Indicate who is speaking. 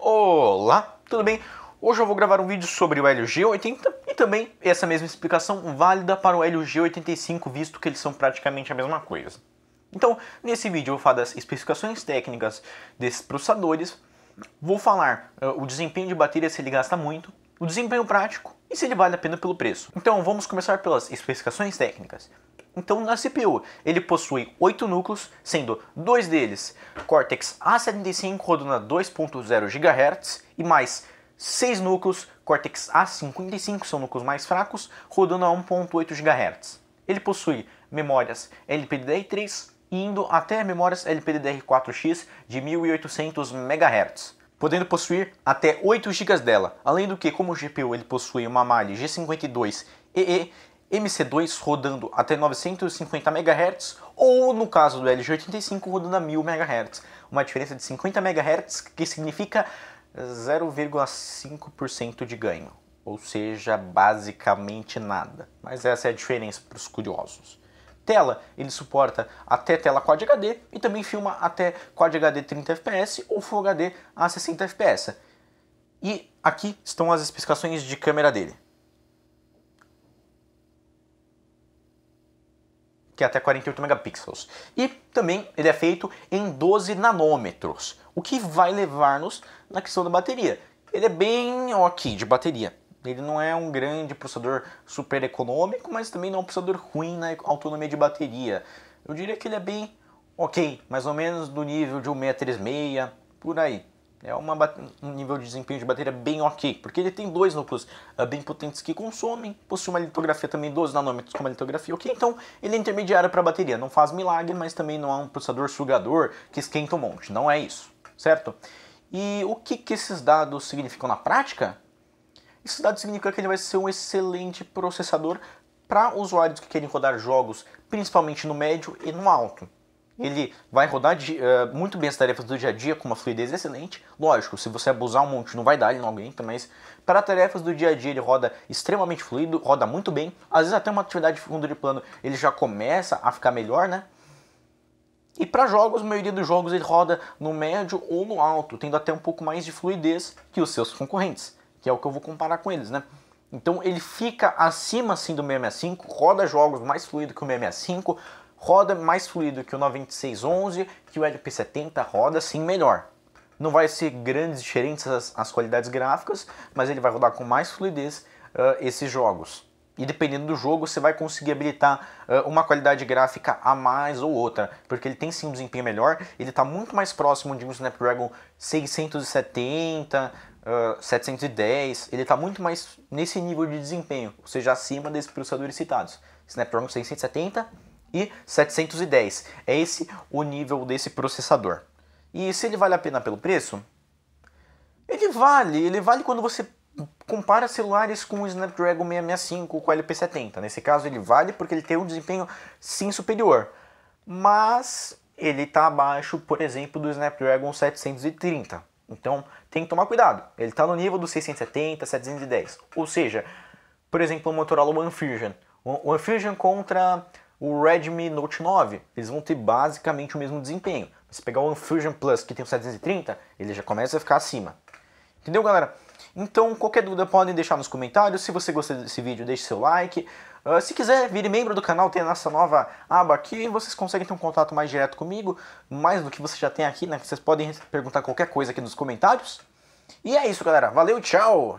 Speaker 1: Olá, tudo bem? Hoje eu vou gravar um vídeo sobre o Helio G80 e também essa mesma explicação válida para o Helio G85, visto que eles são praticamente a mesma coisa. Então, nesse vídeo eu vou falar das especificações técnicas desses processadores, Vou falar uh, o desempenho de bateria se ele gasta muito, o desempenho prático e se ele vale a pena pelo preço. Então vamos começar pelas especificações técnicas. Então na CPU ele possui 8 núcleos, sendo dois deles Cortex A75 rodando a 2.0 GHz e mais 6 núcleos Cortex A55, são núcleos mais fracos, rodando a 1.8 GHz. Ele possui memórias LPDDR3, indo até memórias LPDDR4X de 1800 MHz, podendo possuir até 8 GB dela, além do que, como o GPU ele possui uma malha G52EE, MC2 rodando até 950 MHz ou, no caso do LG85, rodando a 1000 MHz, uma diferença de 50 MHz que significa 0,5% de ganho, ou seja, basicamente nada. Mas essa é a diferença para os curiosos tela. Ele suporta até tela Quad HD e também filma até Quad HD 30 fps ou Full HD a 60 fps. E aqui estão as especificações de câmera dele. Que é até 48 megapixels. E também ele é feito em 12 nanômetros, o que vai levar-nos na questão da bateria. Ele é bem ok de bateria. Ele não é um grande processador super econômico, mas também não é um processador ruim na autonomia de bateria. Eu diria que ele é bem ok, mais ou menos do nível de um 636, por aí. É uma, um nível de desempenho de bateria bem ok, porque ele tem dois núcleos uh, bem potentes que consomem, possui uma litografia também 12 nanômetros com uma litografia ok, então ele é intermediário para a bateria, não faz milagre, mas também não é um processador sugador que esquenta um monte, não é isso, certo? E o que, que esses dados significam na prática? Isso dado significa que ele vai ser um excelente processador para usuários que querem rodar jogos, principalmente no médio e no alto. Ele vai rodar de, uh, muito bem as tarefas do dia a dia com uma fluidez excelente. Lógico, se você abusar um monte, não vai dar, ele não aguenta, mas para tarefas do dia a dia ele roda extremamente fluido, roda muito bem. Às vezes, até uma atividade de fundo de plano ele já começa a ficar melhor, né? E para jogos, a maioria dos jogos ele roda no médio ou no alto, tendo até um pouco mais de fluidez que os seus concorrentes que é o que eu vou comparar com eles, né? Então ele fica acima assim do 665, roda jogos mais fluido que o 665, roda mais fluido que o 9611, que o LP70 roda sim melhor. Não vai ser grandes diferenças as, qualidades gráficas, mas ele vai rodar com mais fluidez uh, esses jogos e dependendo do jogo você vai conseguir habilitar uh, uma qualidade gráfica a mais ou outra, porque ele tem sim um desempenho melhor, ele está muito mais próximo de um Snapdragon 670, uh, 710, ele está muito mais nesse nível de desempenho, ou seja, acima desses processadores citados, Snapdragon 670 e 710, é esse o nível desse processador. E se ele vale a pena pelo preço? Ele vale, ele vale quando você compara celulares com o Snapdragon 665 com o LP70. Nesse caso ele vale porque ele tem um desempenho sim superior, mas ele está abaixo, por exemplo, do Snapdragon 730. Então tem que tomar cuidado. Ele está no nível dos 670, 710. Ou seja, por exemplo, o Motorola One Fusion. O One Fusion contra o Redmi Note 9, eles vão ter basicamente o mesmo desempenho. Se pegar o One Fusion Plus que tem o 730, ele já começa a ficar acima. Entendeu, galera? Então, qualquer dúvida podem deixar nos comentários. Se você gostou desse vídeo, deixe seu like. Uh, se quiser, vire membro do canal, tem a nossa nova aba aqui, vocês conseguem ter um contato mais direto comigo, mais do que você já tem aqui, né? Vocês podem perguntar qualquer coisa aqui nos comentários. E é isso, galera. Valeu, tchau!